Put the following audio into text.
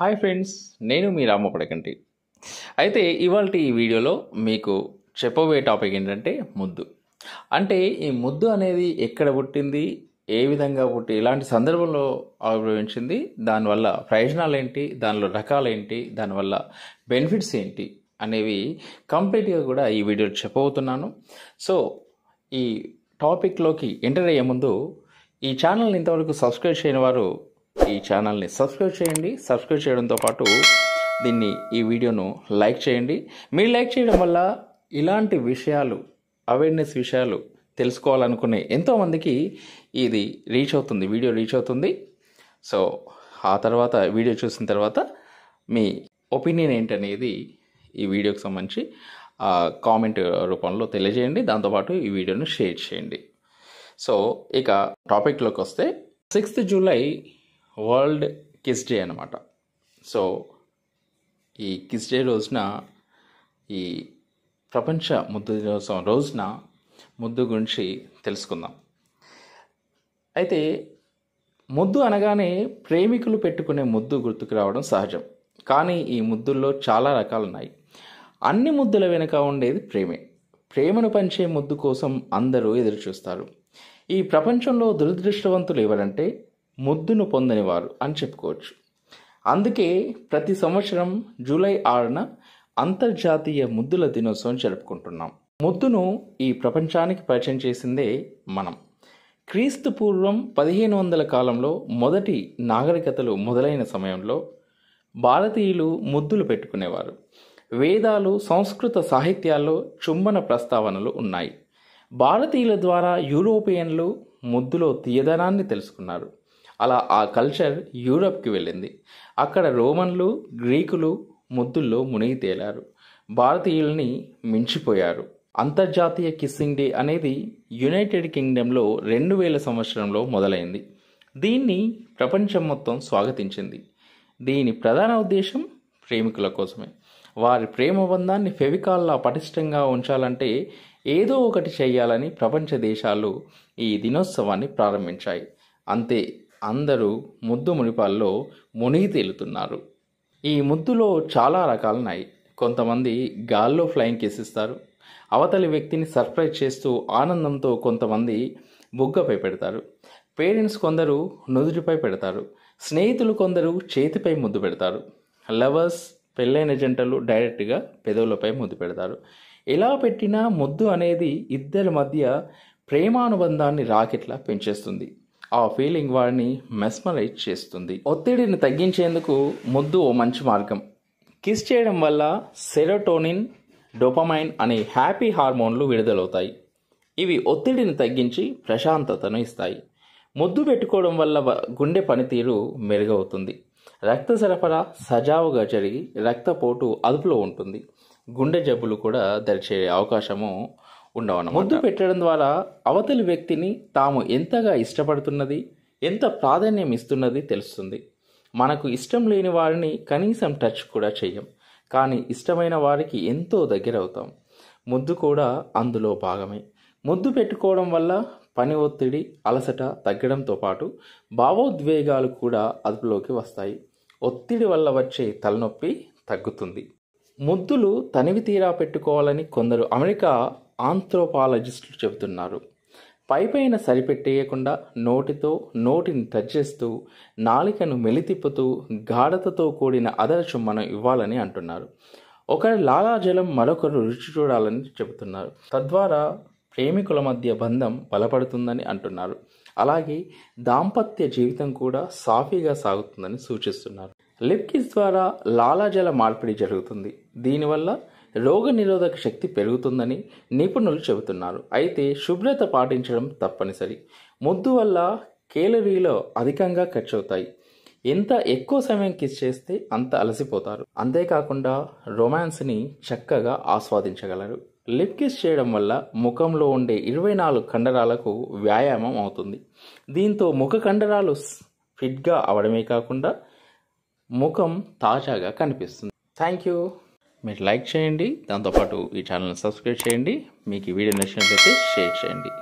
hi friends నేను మీ రామపడకంటి అయితే ఇవాళ ఈ వీడియోలో మీకు చెప్పబోయే టాపిక్ ఏంటంటే ముద్దు అంటే ఈ ముద్దు అనేది ఎక్కడ పుట్టింది ఏ విధంగా పుట్టి ఎలాంటి సందర్భంలో ఆవిర్భవించింది దానివల్ల ప్రయోజనాలు ఏంటి దానిలో రకాలు ఏంటి దానివల్ల బెనిఫిట్స్ ఏంటి అనేవి కంప్లీట్గా కూడా ఈ వీడియో చెప్పబోతున్నాను సో ఈ టాపిక్లోకి ఎంటర్ అయ్యే ముందు ఈ ఛానల్ని ఇంతవరకు సబ్స్క్రైబ్ చేయని వారు ఈ ఛానల్ని సబ్స్క్రైబ్ చేయండి సబ్స్క్రైబ్ చేయడంతో పాటు దీన్ని ఈ వీడియోను లైక్ చేయండి మీరు లైక్ చేయడం వల్ల ఇలాంటి విషయాలు అవేర్నెస్ విషయాలు తెలుసుకోవాలనుకునే ఎంతోమందికి ఇది రీచ్ అవుతుంది వీడియో రీచ్ అవుతుంది సో ఆ తర్వాత వీడియో చూసిన తర్వాత మీ ఒపీనియన్ ఏంటనేది ఈ వీడియోకి సంబంధించి కామెంట్ రూపంలో తెలియజేయండి దాంతోపాటు ఈ వీడియోను షేర్ చేయండి సో ఇక టాపిక్లోకి వస్తే sixth July world kiss day అనమాట సో ఈ కిస్ డే రోజున ఈ ప్రపంచ ముద్దు దినోత్సవం రోజున ముద్దు గురించి తెలుసుకుందాం అయితే ముద్దు అనగానే ప్రేమికులు పెట్టుకునే ముద్దు గుర్తుకు రావడం సహజం కానీ ఈ ముద్దుల్లో చాలా రకాలు ఉన్నాయి అన్ని ముద్దుల వెనుక ఉండేది ప్రేమే ప్రేమను పంచే ముద్దు కోసం అందరూ ఎదురుచూస్తారు ఈ ప్రపంచంలో దురదృష్టవంతులు ఎవరంటే ముద్దును పొందనివారు అని చెప్పుకోవచ్చు అందుకే ప్రతి సంవత్సరం జూలై ఆరున అంతర్జాతీయ ముద్దుల దినోత్సవం జరుపుకుంటున్నాం ముద్దును ఈ ప్రపంచానికి పరిచయం చేసిందే మనం క్రీస్తు పూర్వం పదిహేను వందల కాలంలో మొదటి నాగరికతలు మొదలైన సమయంలో భారతీయులు ముద్దులు పెట్టుకునేవారు వేదాలు సంస్కృత సాహిత్యాల్లో చుంబన ప్రస్తావనలు ఉన్నాయి భారతీయుల ద్వారా యూరోపియన్లు ముద్దులో తీయదనాన్ని తెలుసుకున్నారు అలా ఆ కల్చర్ యూరప్కి వెళ్ళింది అక్కడ రోమన్లు గ్రీకులు ముద్దుల్లో మునిగి తేలారు భారతీయుల్ని మించిపోయారు అంతర్జాతీయ కిస్సింగ్ డే అనేది యునైటెడ్ కింగ్డమ్లో రెండు వేల సంవత్సరంలో మొదలైంది దీన్ని ప్రపంచం మొత్తం స్వాగతించింది దీని ప్రధాన ఉద్దేశం ప్రేమికుల కోసమే వారి ప్రేమ బంధాన్ని ఫెవికాల్లా పటిష్టంగా ఉంచాలంటే ఏదో ఒకటి చేయాలని ప్రపంచ దేశాలు ఈ దినోత్సవాన్ని ప్రారంభించాయి అంతే అందరూ ముద్దు మునిపాల్లో మునిగి తేలుతున్నారు ఈ ముద్దులో చాలా రకాలున్నాయి కొంతమంది గాల్లో ఫ్లయింగ్ కేసిస్తారు అవతలి వ్యక్తిని సర్ప్రైజ్ చేస్తూ ఆనందంతో కొంతమంది బుగ్గపై పెడతారు పేరెంట్స్ కొందరు నుదుటిపై పెడతారు స్నేహితులు కొందరు చేతిపై ముద్దు పెడతారు లవర్స్ పెళ్ళైన జంటలు డైరెక్ట్గా పెదవులపై ముద్దు పెడతారు ఎలా పెట్టినా ముద్దు అనేది ఇద్దరి మధ్య ప్రేమానుబంధాన్ని రాకెట్లా పెంచేస్తుంది ఆ ఫీలింగ్ వాడిని మెస్మరైజ్ చేస్తుంది ఒత్తిడిని తగ్గించేందుకు ముద్దు ఓ మంచి మార్గం కిస్ చేయడం వల్ల సెరోటోనిన్ డొపమైన్ అనే హ్యాపీ హార్మోన్లు విడుదలవుతాయి ఇవి ఒత్తిడిని తగ్గించి ప్రశాంతతను ఇస్తాయి ముద్దు పెట్టుకోవడం వల్ల గుండె పనితీరు మెరుగవుతుంది రక్త సరఫరా సజావుగా జరిగి రక్తపోటు అదుపులో ఉంటుంది గుండె జబ్బులు కూడా దరిచే అవకాశము ఉండవన ముద్దు పెట్టడం ద్వారా అవతలి వ్యక్తిని తాము ఎంతగా ఇష్టపడుతున్నది ఎంత ప్రాధాన్యం ఇస్తున్నది తెలుస్తుంది మనకు ఇష్టం లేని వారిని కనీసం టచ్ కూడా చేయం కానీ ఇష్టమైన వారికి ఎంతో దగ్గర అవుతాం ముద్దు కూడా అందులో భాగమే ముద్దు పెట్టుకోవడం వల్ల పని ఒత్తిడి అలసట తగ్గడంతో పాటు భావోద్వేగాలు కూడా అదుపులోకి వస్తాయి ఒత్తిడి వల్ల వచ్చే తలనొప్పి తగ్గుతుంది ముద్దులు తనివి తీరా పెట్టుకోవాలని కొందరు అమెరికా ఆంథ్రోపాలజిస్టులు చెబుతున్నారు పైపైన సరిపెట్టేయకుండా నోటితో నోటిని టచ్ చేస్తూ నాలికను మెలితిప్పుతూ గాఢతతో కూడిన అదరచు మనం ఇవ్వాలని అంటున్నారు ఒకరి లాలాజలం మరొకరు రుచి చూడాలని చెబుతున్నారు తద్వారా ప్రేమికుల మధ్య బంధం బలపడుతుందని అంటున్నారు అలాగే దాంపత్య జీవితం కూడా సాఫీగా సాగుతుందని సూచిస్తున్నారు లిప్కిస్ ద్వారా లాలాజల మార్పిడి జరుగుతుంది దీనివల్ల రోగనిరోధక శక్తి పెరుగుతుందని నిపుణులు చెబుతున్నారు అయితే శుభ్రత పాటించడం తప్పనిసరి ముద్దు వల్ల కేలరీలో అధికంగా ఖర్చవుతాయి ఎంత ఎక్కువ సమయం కిస్ చేస్తే అంత అలసిపోతారు అంతేకాకుండా రొమాన్స్ని చక్కగా ఆస్వాదించగలరు లిప్ కిస్ చేయడం వల్ల ముఖంలో ఉండే ఇరవై నాలుగు కండరాలకు వ్యాయామం అవుతుంది దీంతో ముఖ కండరాలు ఫిట్గా అవడమే కాకుండా ముఖం తాజాగా కనిపిస్తుంది థ్యాంక్ యూ మీరు లైక్ చేయండి దాంతోపాటు ఈ ఛానల్ని సబ్స్క్రైబ్ చేయండి మీకు ఈ వీడియో నచ్చినట్లయితే షేర్ చేయండి